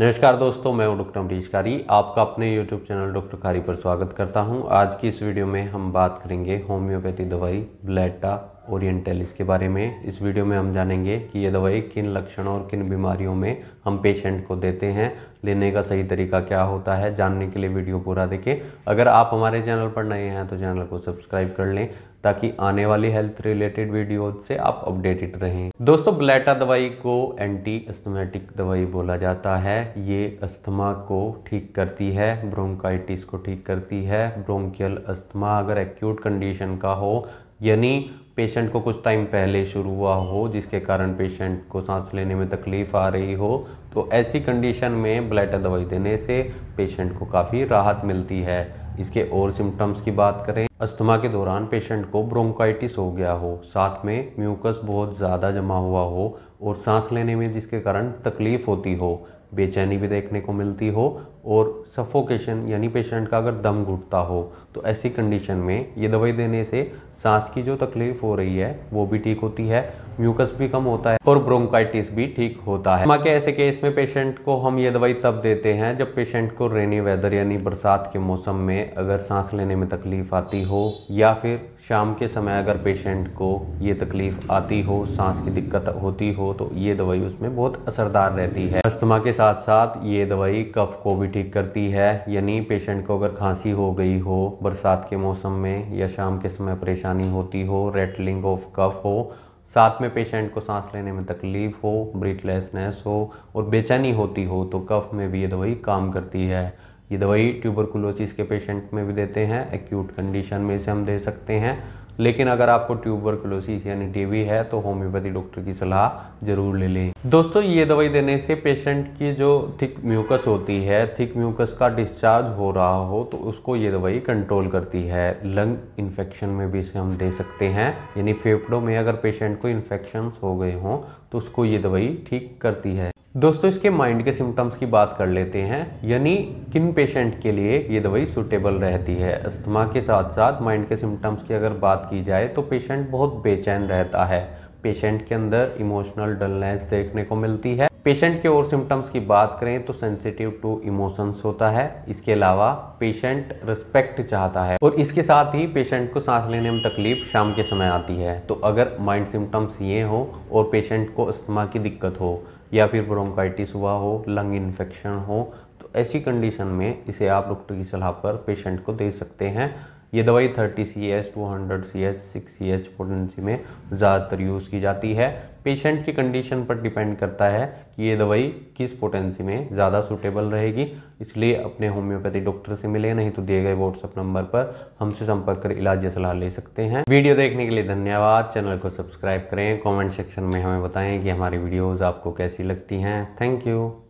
नमस्कार दोस्तों मैं हूं डॉक्टर अमरीश कारी आपका अपने यूट्यूब चैनल डॉक्टर कारी पर स्वागत करता हूं आज की इस वीडियो में हम बात करेंगे होम्योपैथी दवाई ब्लैटा ओरिएंटलिस के बारे में इस वीडियो में हम जानेंगे कि ये दवाई किन लक्षणों और किन बीमारियों में हम पेशेंट को देते हैं लेने का सही तरीका क्या होता है जानने के लिए वीडियो पूरा देखें अगर आप हमारे चैनल पर नए हैं तो चैनल को सब्सक्राइब कर लें ताकि आने वाली हेल्थ रिलेटेड वीडियो से आप अपडेटेड रहें दोस्तों ब्लैटा दवाई को एंटी अस्थमेटिक दवाई बोला जाता है ये अस्थमा को ठीक करती है ब्रोंकाइटिस को ठीक करती है ब्रोंकियल अस्थमा अगर एक्यूट कंडीशन का हो यानी पेशेंट को कुछ टाइम पहले शुरू हुआ हो जिसके कारण पेशेंट को सांस लेने में तकलीफ़ आ रही हो तो ऐसी कंडीशन में ब्लैटा दवाई देने से पेशेंट को काफ़ी राहत मिलती है इसके और सिम्टम्स की बात करें अस्थमा के दौरान पेशेंट को ब्रोंकाइटिस हो गया हो साथ में म्यूकस बहुत ज़्यादा जमा हुआ हो और सांस लेने में जिसके कारण तकलीफ़ होती हो बेचैनी भी देखने को मिलती हो और सफोकेशन यानी पेशेंट का अगर दम घुटता हो तो ऐसी कंडीशन में ये दवाई देने से सांस की जो तकलीफ हो रही है वो भी ठीक होती है म्यूकस भी कम होता है और ब्रोंकाइटिस भी ठीक होता है के ऐसे केस में पेशेंट को हम ये दवाई तब देते हैं जब पेशेंट को रेनी वेदर यानी बरसात के मौसम में अगर सांस लेने में तकलीफ आती हो या फिर शाम के समय अगर पेशेंट को ये तकलीफ आती हो सांस की दिक्कत होती हो तो ये दवाई उसमें बहुत असरदार रहती है अस्थमा के साथ साथ ये दवाई कफ को भी ठीक करती है यानी पेशेंट को अगर खांसी हो गई हो बरसात के मौसम में या शाम के समय परेशानी होती हो रेटलिंग ऑफ कफ हो साथ में पेशेंट को सांस लेने में तकलीफ़ हो ब्रीथलेसनेस हो और बेचैनी होती हो तो कफ में भी ये दवाई काम करती है ये दवाई ट्यूबरकुलोसिस के पेशेंट में भी देते हैं एक्यूट कंडीशन में इसे हम दे सकते हैं लेकिन अगर आपको ट्यूबरकुलोसिस यानी टीबी है तो होम्योपैथी डॉक्टर की सलाह जरूर ले लें दोस्तों ये दवाई देने से पेशेंट की जो थिक म्यूकस होती है थिक म्यूकस का डिस्चार्ज हो रहा हो तो उसको ये दवाई कंट्रोल करती है लंग इन्फेक्शन में भी इसे हम दे सकते हैं यानी फेफड़ों में अगर पेशेंट को इन्फेक्शन हो गए हों तो उसको ये दवाई ठीक करती है दोस्तों इसके माइंड के सिम्टम्स की बात कर लेते हैं यानी किन पेशेंट के लिए ये दवाई सूटेबल रहती है अस्थमा के साथ साथ माइंड के सिम्टम्स की अगर बात की जाए तो पेशेंट बहुत बेचैन रहता है पेशेंट के अंदर इमोशनल डलनेस देखने को मिलती है पेशेंट के और सिम्टम्स की बात करें तो सेंसिटिव टू इमोशंस होता है इसके अलावा पेशेंट रिस्पेक्ट चाहता है और इसके साथ ही पेशेंट को सांस लेने में तकलीफ शाम के समय आती है तो अगर माइंड सिम्टम्स ये हो और पेशेंट को अस्थमा की दिक्कत हो या फिर ब्रोंकाइटिस हुआ हो लंग इन्फेक्शन हो तो ऐसी कंडीशन में इसे आप डॉक्टर की सलाह पर पेशेंट को दे सकते हैं ये दवाई 30 C H two hundred C H six C H potency में ज़्यादातर यूज़ की जाती है पेशेंट की कंडीशन पर डिपेंड करता है कि ये दवाई किस पोटेंसी में ज़्यादा सूटेबल रहेगी इसलिए अपने होम्योपैथी डॉक्टर से मिले नहीं तो दिए गए व्हाट्सअप नंबर पर हमसे संपर्क कर इलाज या सलाह ले सकते हैं वीडियो देखने के लिए धन्यवाद चैनल को सब्सक्राइब करें कमेंट सेक्शन में हमें बताएं कि हमारी वीडियोज़ आपको कैसी लगती हैं थैंक यू